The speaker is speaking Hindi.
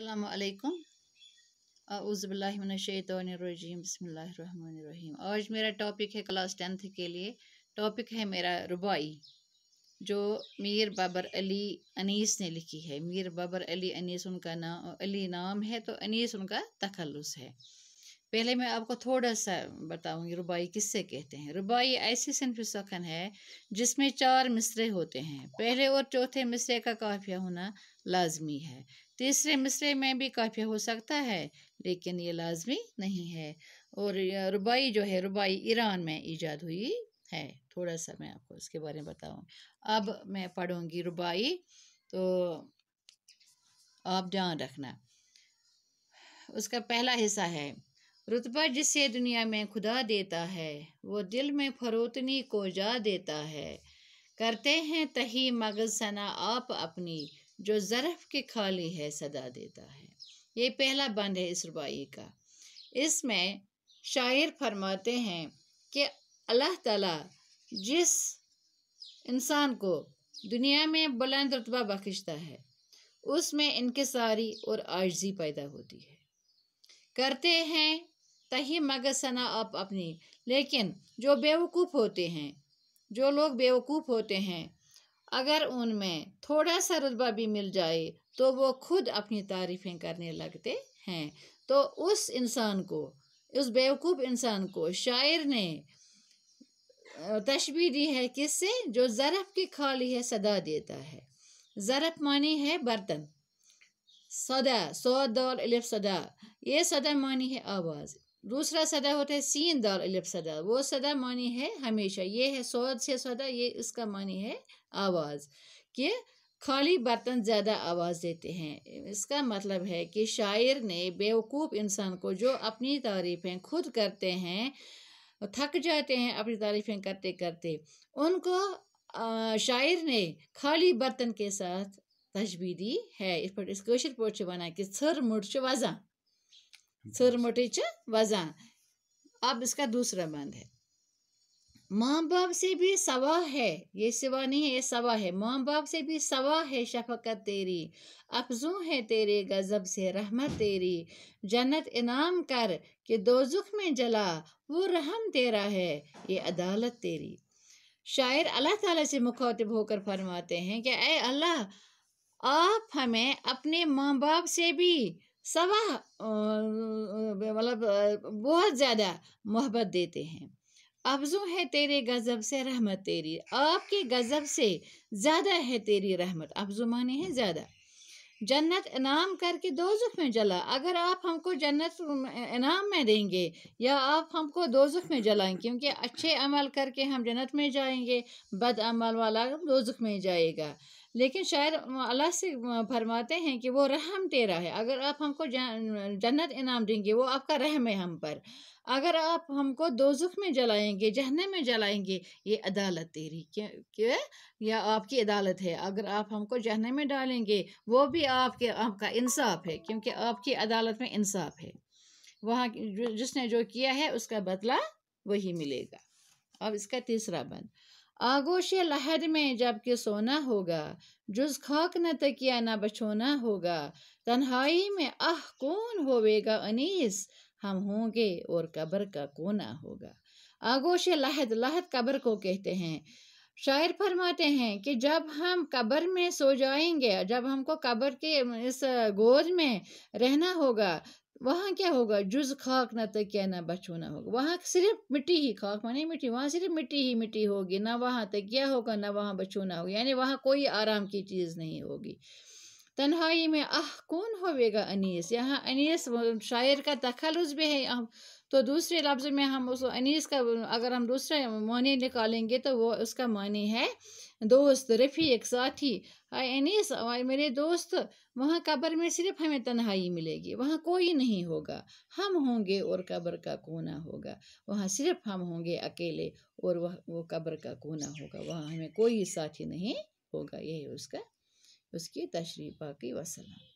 अल्लाम अज़बिल्लाशतरजीम बसमीम आज मेरा टॉपिक है क्लास टेंथ के लिए टॉपिक है मेरा रुबाई जो मीर बाबर अली अनीस ने लिखी है मीर बाबर अली अनीस उनका नाम अली नाम है तो अनीस उनका तखलस है पहले मैं आपको थोड़ा सा बताऊंगी रुबाई किससे कहते हैं रुबाई ऐसी सिनफी सखन है जिसमें चार मिसरे होते हैं पहले और चौथे मिसरे का काफिया होना लाजमी है तीसरे मिसरे में भी काफिया हो सकता है लेकिन ये लाजमी नहीं है और रुबाई जो है रुबाई ईरान में ईजाद हुई है थोड़ा सा मैं आपको इसके बारे में बताऊँगी अब मैं पढ़ूँगी रुबाई तो आप ध्यान रखना उसका पहला हिस्सा है रुतबा जिसे दुनिया में खुदा देता है वो दिल में फरोतनी को जा देता है करते हैं तही मगज सना आप अपनी जो ज़रफ़ के खाली है सदा देता है ये पहला बंद है इस रुबाई का इसमें शायर फरमाते हैं कि अल्लाह ताला जिस इंसान को दुनिया में बुलंद रुतबा बख्शता है उसमें इनकसारी और आर्जी पैदा होती है करते हैं तही मगसना अब अपनी लेकिन जो बेवकूफ़ होते हैं जो लोग बेवकूफ़ होते हैं अगर उनमें थोड़ा सा रुतबा भी मिल जाए तो वो खुद अपनी तारीफ़ें करने लगते हैं तो उस इंसान को उस बेवकूफ़ इंसान को शायर ने तशबी दी है किससे जो ज़रफ़ की खाली है सदा देता है ज़रफ़ मानी है बर्तन सदा सौदौल अलिफ सदा ये सदा मानी है आवाज़ दूसरा सदा होता है सीन दाल अलिफ सदा वो सदा मानी है हमेशा ये है सौद से सदा ये इसका मानी है आवाज़ कि खाली बर्तन ज़्यादा आवाज़ देते हैं इसका मतलब है कि शायर ने बेवकूफ़ इंसान को जो अपनी तारीफ़ें खुद करते हैं थक जाते हैं अपनी तारीफ़ें करते करते उनको शायर ने खाली बर्तन के साथ तशबी दी है इस पर इस कोशिश पोच बना कि सर मुठ वज़ा च वजा अब इसका दूसरा बंद है माँ बाप से भी सवा है ये सिवा नहीं है ये सवा है माँ बाप से भी सवा है शफकत तेरी अफजू है तेरे गज़ब से रहमत तेरी जन्नत इनाम कर कि दोजुख में जला वो रहम तेरा है ये अदालत तेरी शायर अल्लाह ताला से मुखातिब होकर फरमाते हैं कि अः अल्लाह आप हमें अपने माँ बाप से भी सवा मतलब बहुत ज़्यादा मोहब्बत देते हैं अफजू है तेरे गज़ब से रहमत तेरी आपके गज़ब से ज़्यादा है तेरी रहमत अफजू माने है ज़्यादा जन्नत इनाम करके दोजुख में जला अगर आप हमको जन्नत इनाम में देंगे या आप हमको दोजुख में जलाएं क्योंकि अच्छे अमल करके हम जन्नत में जाएंगे बद अमल वाला दोजुख में जाएगा लेकिन शायर अल्लाह से फरमाते हैं कि वो रहम तेरा है अगर आप हमको जन्नत इनाम देंगे वो आपका रहम है हम पर अगर आप हमको दोजुख में जलाएंगे जहने में जलाएंगे ये अदालत तेरी क्या क्या या आपकी अदालत है अगर आप हमको जहने में डालेंगे वो भी आपके आपका इंसाफ है क्योंकि आपकी अदालत में इंसाफ है वहाँ जिसने जो किया है उसका बदला वही मिलेगा अब इसका तीसरा बंद आगोश लहर में जबकि सोना होगा जुज खाक न तकिया न बछोना होगा तन्हाई में आह कौन होवेगा अनीस हम होंगे और कब्र का कोना होगा आगोश लहद लहद कब्र को कहते हैं शायर फरमाते हैं कि जब हम कब्र में सो जाएंगे जब हमको कब्र के इस गोद में रहना होगा वहाँ क्या होगा जुज खाक न तक तो क्या ना बचूना होगा वहाँ सिर्फ मिट्टी ही खाक माने मिट्टी वहाँ सिर्फ मिट्टी ही मिट्टी होगी ना वहाँ तक तो क्या होगा ना वहाँ बचूना होगा यानी वहाँ कोई आराम की चीज़ नहीं होगी तन्हाई तो में आह कौन होवेगा अनीस यहाँ अनीस शायर का तखलुज भी है हम तो दूसरे लफ्ज़ में हम उस अनीस का अगर हम दूसरा मानी निकालेंगे तो वो उसका मानी है दोस्त रफ़ीक साथी आए अनीस मेरे दोस्त वहाँ कब्र में सिर्फ हमें तन्हाई मिलेगी वहाँ कोई नहीं होगा हम होंगे और कब्र का कोना होगा वहाँ सिर्फ हम होंगे अकेले और वह वो कब्र का कोना होगा वहाँ हमें कोई साथी नहीं होगा यही उसका उसकी तशरीफ़ बाकी वसलम